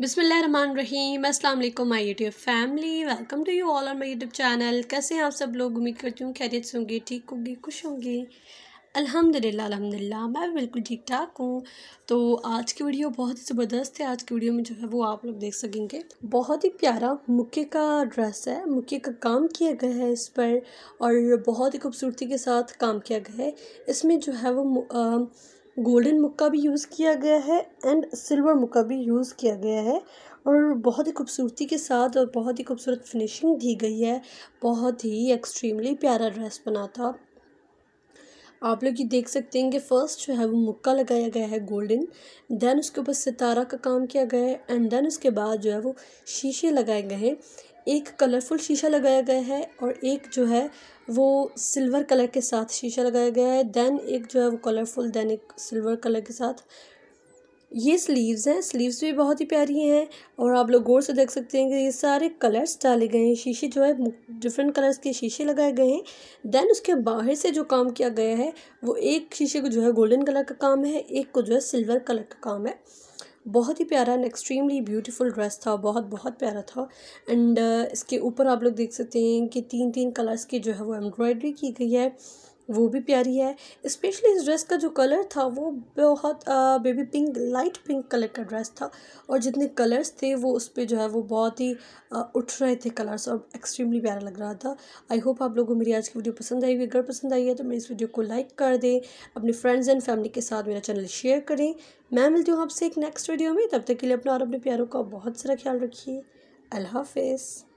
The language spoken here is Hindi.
बिसमीम अल्लाम my YouTube family welcome to you all on my YouTube channel कैसे हैं आप सब लोग उम्मीद करती हूँ खैरियत होंगे ठीक होंगे खुश होंगे अल्हम्दुलिल्लाह अल्हम्दुलिल्लाह मैं भी बिल्कुल ठीक ठाक हूँ तो आज की वीडियो बहुत ही ज़बरदस्त है आज की वीडियो में जो है वो आप लोग देख सकेंगे बहुत ही प्यारा मुक्के का ड्रेस है मुक्के का काम किया गया है इस पर और बहुत ही खूबसूरती के साथ काम किया गया है इसमें जो है वो गोल्डन मुक्का भी यूज़ किया गया है एंड सिल्वर मुक्का भी यूज़ किया गया है और बहुत ही खूबसूरती के साथ और बहुत ही खूबसूरत फिनिशिंग दी गई है बहुत ही एक्सट्रीमली प्यारा ड्रेस बना था आप लोग ये देख सकते हैं कि फ़र्स्ट जो है वो मुक्का लगाया गया है गोल्डन दैन उसके ऊपर सितारा का काम किया गया है एंड देन उसके बाद जो है वो शीशे लगाए गए हैं एक कलरफुल शीशा लगाया गया है और एक जो है वो सिल्वर कलर के साथ शीशा लगाया गया है देन एक जो है वो कलरफुल देन एक सिल्वर कलर के साथ ये स्लीव्स हैं स्लीव्स भी बहुत ही प्यारी हैं और आप लोग गौर से देख सकते हैं कि ये सारे कलर्स डाले गए हैं शीशे जो है डिफरेंट कलर्स के शीशे लगाए गए हैं देन उसके बाहर से जो काम किया गया है वो एक शीशे को जो है गोल्डन कलर का काम है एक को जो है सिल्वर कलर का काम है बहुत ही प्यारा एंड एक्सट्रीमली ब्यूटीफुल ड्रेस था बहुत बहुत प्यारा था एंड uh, इसके ऊपर आप लोग देख सकते हैं कि तीन तीन कलर्स की जो है वो एम्ब्रॉयडरी की गई है वो भी प्यारी है स्पेशली इस ड्रेस का जो कलर था वो बहुत baby pink light pink colour का ड्रेस था और जितने कलर्स थे वो उस पर जो है वो बहुत ही आ, उठ रहे थे कलर्स और एक्सट्रीमली प्यारा लग रहा था आई होप आप लोगों को मेरी आज की वीडियो पसंद आई हुई अगर पसंद आई है तो मेरी इस वीडियो को लाइक कर दें अपने फ्रेंड्स एंड फैमिली के साथ मेरा चैनल शेयर करें मैं मिलती हूँ आपसे एक नेक्स्ट वीडियो में तब तक के लिए अपना और अपने प्यारों का बहुत सारा ख्याल रखिए अल्लाह हाफिज़